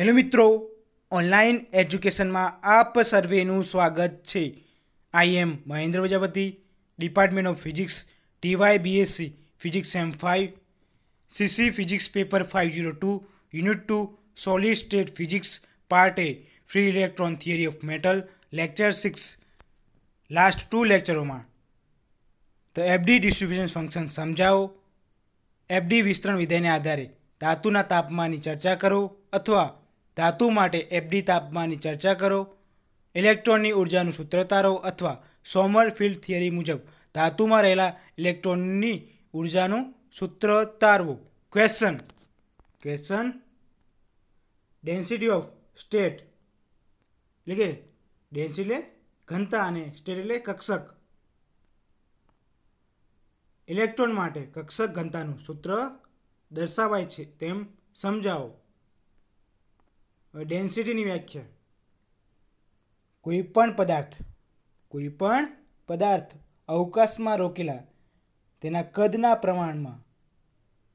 hello મિત્રો online એજ્યુકેશનમાં આપ સર્વેનું સ્વાગત છે I am Mahendra Prajapati department of physics TY BSc physics M five CC physics paper five zero two unit two solid state physics part A free electron theory of metal lecture six last two લેક્ચરોમાં the FD distribution function સમજાવો FD વિસ્તરણ વિધેયને આધારે ધાતુના તાપમાનની ચર્ચા કરો અથવા ધાતુ માટે એફડી તાપમાનની ચર્ચા કરો ઇલેક્ટ્રોનની ઉર્જાનું સૂત્ર તારો અથવા સોમર ફિલ્ડ થિયરી મુજબ ધાતુમાં રહેલા ઇલેક્ટ્રોનની ઉર્જાનું સૂત્ર તારવું question question density of state એટલે કે ડેન્સિટી એટલે ઘનતા અને સ્ટેટ એટલે કક્ષક ઇલેક્ટ્રોન માટે કક્ષક ઘનતાનું સૂત્ર દર્શાવાય છે તેમ સમજાવો ડેન્સિટીની વ્યાખ્યા કોઈપણ પદાર્થ કોઈપણ પદાર્થ અવકાશમાં રોકેલા તેના કદના પ્રમાણમાં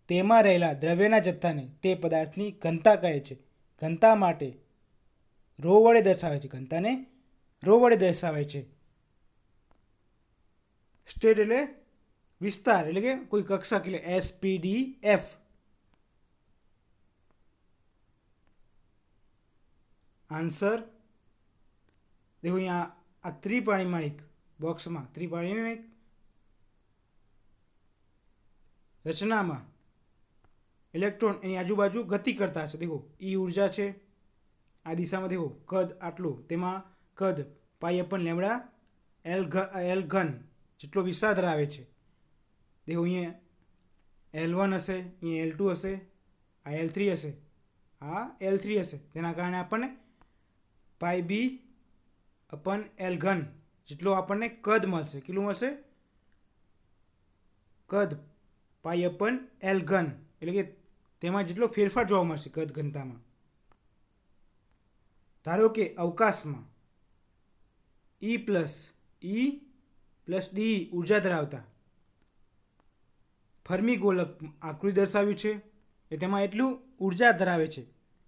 તેમાં રહેલા દ્રવ્યના જથ્થાને તે પદાર્થની ઘનતા કહે છે ઘનતા માટે રો વડે દર્શાવે છે ઘનતાને રો વડે દર્શાવે છે સ્ટેટ એટલે વિસ્તાર એટલે કે કોઈ કક્ષા એટલે S P D F answer देखो यहाँ आ त्रिपाणिमाणिक બોક્સમાં ત્રિપાણિમાણિક રચનામાં ઇલેક્ટ્રોન એની આજુબાજુ ગતિ કરતા છે દેખો ઈ ઉર્જા છે આ દિશામાં દેખો કદ આટલું તેમાં કદ pi upon lambda L L ઘન જેટલો વિસ્તાર ધરાવે છે દેખો અહીંયા એલ વન હશે અહીંયા એલ ટુ હશે આ એલ થ્રી હશે આ એલ થ્રી હશે તેના કારણે આપણને પાઈ બી અપન એલ ઘન જેટલું આપણને કદ મળશે કેટલું મળશે કદ પાઈ અપન એલ ઘન એટલે કે તેમાં જેટલો ફેરફાર જોવા મળશે કદ ઘનતામાં ધારો કે અવકાશમાં E plus E plus D ઉર્જા ધરાવતા ફર્મી ગોલક આકૃતિ દર્શાવ્યું છે એ તેમાં એટલું ઉર્જા ધરાવે છે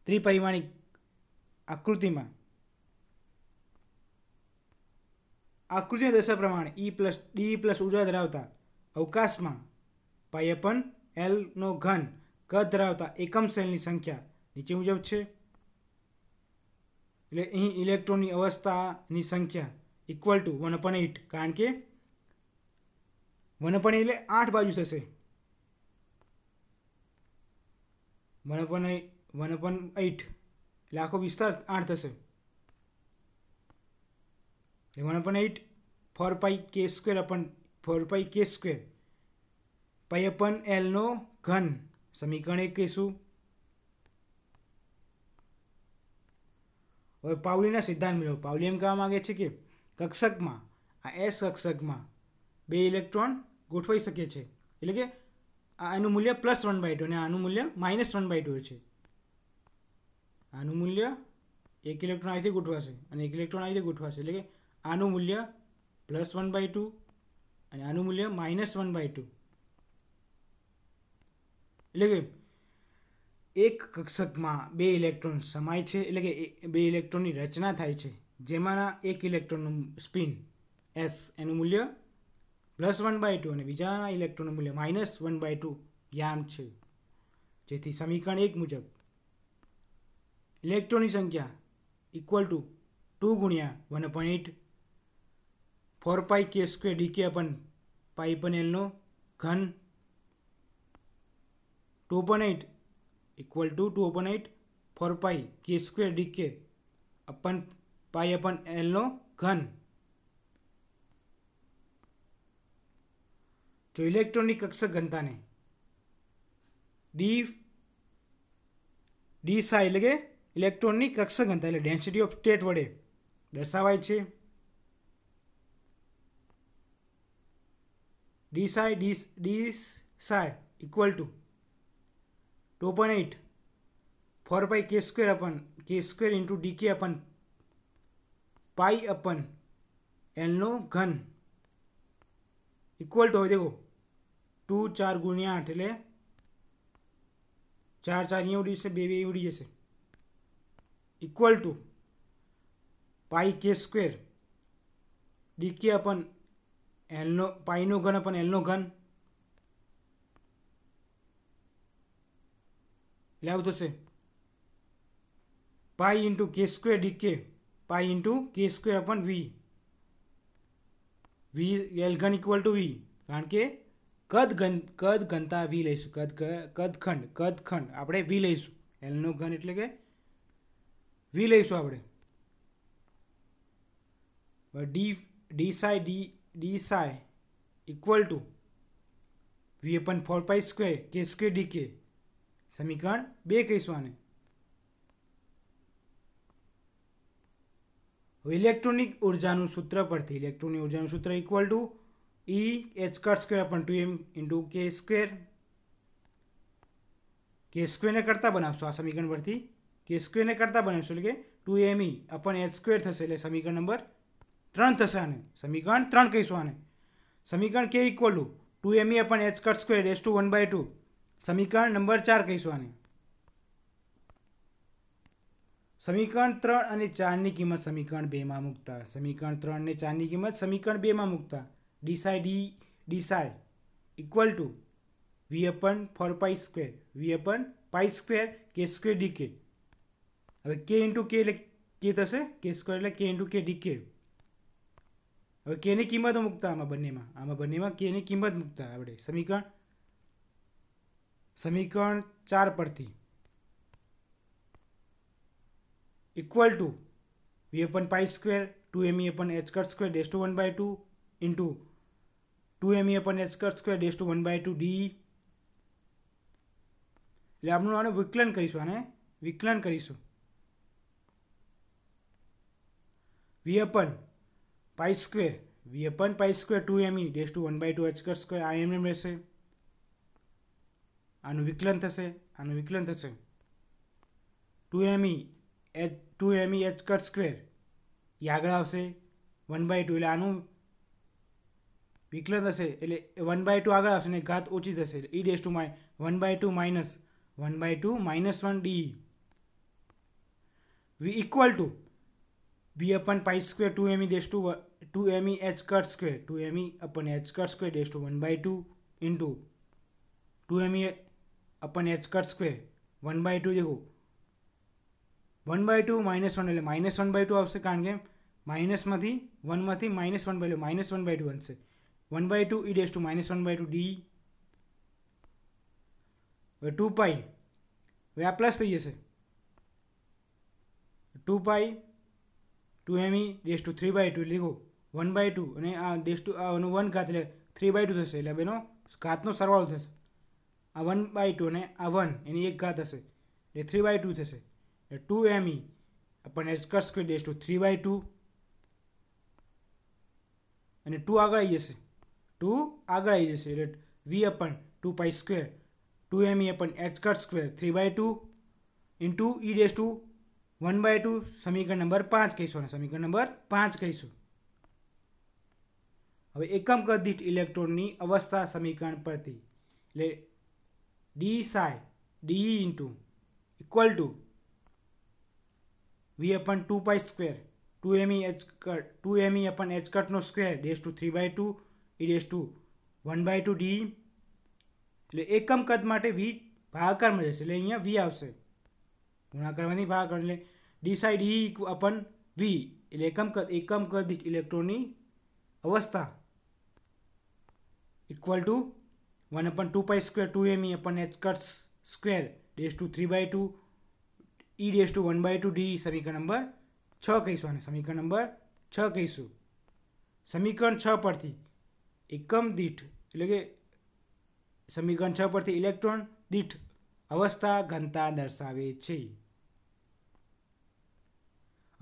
ત્રિપરિમાણિક આકૃતિમાં આકૃતિની દશા પ્રમાણે ઈ પ્લસ ડી પ્લસ ઉર્જા ધરાવતા અવકાશમાં પાયપન એલનો ઘન કદ ધરાવતા એકમ સેલની સંખ્યા નીચે મુજબ છે એટલે અહીં ઇલેક્ટ્રોનની અવસ્થાની સંખ્યા equal to one upon eight કારણ કે વન અપન એટલે આઠ બાજુ થશે one upon one upon eight એટલે આખો વિસ્તાર આઠ થશે એ one upon eight four pi K square upon four pi K square pi upon એલનો ઘન સમીકરણ એક કહીશું હવે પાવલીના સિદ્ધાંત મેળવો પાવલી એમ કહેવા માગે છે કે કક્ષકમાં આ એસ કક્ષકમાં બે ઇલેક્ટ્રોન ગોઠવાઈ શકે છે એટલે કે આનું મૂલ્ય પ્લસ વન બાય ટુ અને આનું મૂલ્ય માઇનસ વન બાય ટુ છે આનું મૂલ્ય એક ઇલેક્ટ્રોન આવી રીતે ગોઠવાશે અને એક ઇલેક્ટ્રોન આવી રીતે ગોઠવાશે એટલે કે આનું મૂલ્ય પ્લસ વન બાય ટુ અને આનું મૂલ્ય માઇનસ વન બાય ટુ એટલે કે એક કક્ષકમાં બે ઇલેક્ટ્રોન સમાય છે એટલે કે બે ઇલેક્ટ્રોનની રચના થાય છે જેમાંના એક ઇલેક્ટ્રોનનું સ્પિન એસ એનું મૂલ્ય પ્લસ વન બાય ટુ અને બીજાના ઇલેક્ટ્રોનનું મૂલ્ય માઇનસ વન બાય ટુ યામ છે જેથી સમીકરણ એક મુજબ ઇલેક્ટ્રોનની સંખ્યા ઇક્વલ ટુ ટુ ગુણ્યા one point four pi K square DK upon pi upon એલનો ઘન two upon eight equal to two upon eight four pi K square DK upon pi upon એલનો ઘન જો ઇલેક્ટ્રોનિક કક્ષક ઘનતાને ડી ડી સા એટલે કે ઇલેક્ટ્રોનની કક્ષક ઘનતા એટલે ડેન્સિટી ઓફ સ્ટેટ વડે દર્શાવાય છે d psi d, d psi equal to 2.8 4 pi k square upon k square into dk upon pi upon no घन इक्वल टू देखो टू चार गुणिया आठ ए चार चार અહીં उड़ी जैसे બે બે ઉડી જશે equal two pi K square decay એલનો પાઈનો ઘન અપન એલનો ઘન એટલે આવું થશે pi into K square DK pi into K square upon V V L ઘન ઇક્વલ ટુ વી કારણ કે કદ ઘન કદ ઘનતા વી લઈશું કદ કદ ખંડ કદ ખંડ આપણે વી લઈશું એલનો ઘન એટલે કે વી લઈશું આપણે D D psi D D psi equal to V upon four pi square K square D K સમીકરણ બે કહીશું આને હવે ઇલેક્ટ્રોનિક ઉર્જાનું સૂત્ર પરથી ઇલેક્ટ્રોનિક ઉર્જાનું સૂત્ર equal to E H cut square upon two M into K square K સ્ક્વેરને કરતાં બનાવશો આ સમીકરણ પરથી કે સ્ક્વેરને કરતાં બનાવશું એટલે કે two M E upon H square થશે એટલે સમીકરણ નંબર ત્રણ થશે આને સમીકરણ ત્રણ કહીશું આને સમીકરણ કે equal to two M E upon H cut square S to one by two સમીકરણ નંબર ચાર કહીશું આને સમીકરણ ત્રણ અને ચારની કિંમત સમીકરણ બેમાં મૂકતા સમીકરણ ત્રણ અને ચારની કિંમત સમીકરણ બેમાં મૂકતા D psi D D psi equal to V upon four pi square V upon pi square K square DK હવે કે ઇન્ટુ કે એટલે કે થશે કે સ્ક્વેર એટલે કે ઇન્ટુ કે ડીકે હવે કે કેની કિંમત મૂકતા આમાં બંનેમાં આમાં બંનેમાં કે કેની કિંમત મૂકતા આપણે સમીકરણ સમીકરણ ચાર પરથી equal to V upon pi square two M E upon H cut square raise to one by two into two M E upon H square raise to one by two D એટલે આપણું આનું વિકલન કરીશું આને વિકલન કરીશું V upon pi square V upon pi square two M E raise to one by two H cut square આ M એમ રહેશે આનું વિકલન થશે આનું વિકલન થશે two M e e E H two M E H cut square એ આગળ આવશે વન બાય ટુ એટલે આનું વિકલન થશે એટલે વન બાય ટુ આગળ આવશે ને ઘાત ઓછી થશે એટલે E raise to minus one by two minus one by two minus one D V equal to b / pi ^ 2 2m d ^ 2 2me h ^ 2 2me / h ^ 2 d ^ 2 1 / 2 * 2me / h ^ 2 1 / 2 ये हो 1 / 2 - 1 એટલે -1 / 2 આવશે કારણ કે માઈનસમાંથી 1 માંથી -1 બલે -1 / 2 whence 1 / 2 d ^ 2 - 1 / 2 d 2 pi વ્યા plus થઈ જશે 2 pi two M E raise to three by two લીધો વન બાય ટુ અને આ ડેસ ટુ આનું વન ઘાત એટલે થ્રી બાય ટુ થશે એટલે બેનો ઘાતનો સરવાળો થશે આ વન બાય ટુ અને આ વન એની એક ઘાત હશે એટલે થ્રી બાય ટુ થશે એટલે ટુ એમ ઈ આપણને H cut square raise to three by two અને ટુ આગળ આવી જશે ટુ આગળ આવી જશે એટલે V upon two pi square two M E upon H cut square three by two into E raise to one by two સમીકરણ નંબર પાંચ કહીશું અને સમીકરણ નંબર પાંચ કહીશું હવે એકમ કદ દીઠ ઇલેક્ટ્રોનની અવસ્થા સમીકરણ પરથી એટલે D psi D into equal to V upon two pi square two ME H cut two ME upon H કટનો square raise to three by two E raise to one by two D એટલે એકમ કદ માટે વી ભાગાકારમાં જશે એટલે અહીંયા વી આવશે ગુણાકાર વની ભાગ એટલે ડિસાઇડ ઈ અપન વી એટલે એકમ કદ એકમ કદ દીઠ ઇલેક્ટ્રોનની અવસ્થા equal to one upon two pi square two M E upon H cut square dash to three by two E raise to one by two D સમીકરણ નંબર છ કહીશું અને સમીકરણ નંબર છ કહીશું સમીકરણ છ પરથી એકમ દીઠ એટલે કે સમીકરણ છ પરથી ઇલેક્ટ્રોન દીઠ અવસ્થા ઘનતા દર્શાવે છે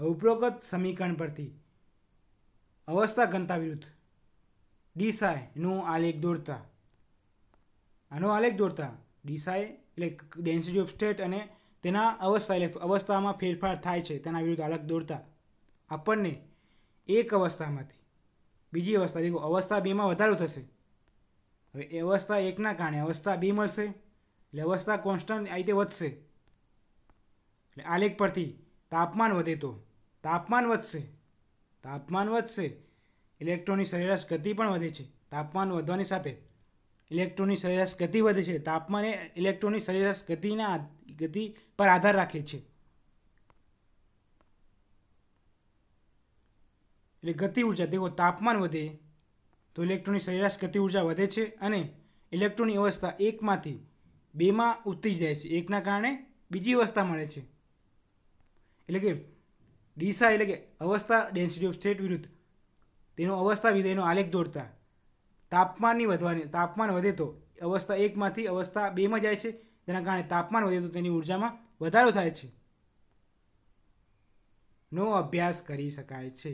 ઉપરોક્ત સમીકરણ પરથી અવસ્થા ઘનતા વિરુદ્ધ ડીસાયનો આલેખ દોરતા આનો આલેખ દોરતા ડીસાય એટલે ડેન્સિટી ઓફ સ્ટેટ અને તેના અવસ્થા એટલે અવસ્થામાં ફેરફાર થાય છે તેના વિરુદ્ધ આલેખ દોરતા આપણને એક અવસ્થામાંથી બીજી અવસ્થા દેખો અવસ્થા બેમાં વધારો થશે હવે એ અવસ્થા એકના કારણે અવસ્થા બી મળશે એટલે અવસ્થા કોન્સ્ટન્ટ આ રીતે વધશે એટલે આલેખ પરથી તાપમાન વધે તો તાપમાન વધશે તાપમાન વધશે ઇલેક્ટ્રોનની સરેરાશ ગતિ પણ વધે છે તાપમાન વધવાની સાથે ઇલેક્ટ્રોનની સરેરાશ ગતિ વધે છે તાપમાન એ ઇલેક્ટ્રોનની સરેરાશ ગતિના ગતિ પર આધાર રાખે છે એટલે ગતિ ઉર્જા દેખો તાપમાન વધે તો ઇલેક્ટ્રોનની સરેરાશ ગતિ ઉર્જા વધે છે અને ઇલેક્ટ્રોનની અવસ્થા એકમાંથી બેમાં ઉતરી જાય છે એકના કારણે બીજી અવસ્થા મળે છે એટલે કે ડીસા એટલે કે અવસ્થા ડેન્સિટી ઓફ સ્ટેટ વિરુદ્ધ તેનો અવસ્થા વિધેયનો આલેખ દોરતા તાપમાનની વધવાની તાપમાન વધે તો અવસ્થા એકમાંથી અવસ્થા બેમાં જાય છે તેના કારણે તાપમાન વધે તો તેની ઉર્જામાં વધારો થાય છે નો અભ્યાસ કરી શકાય છે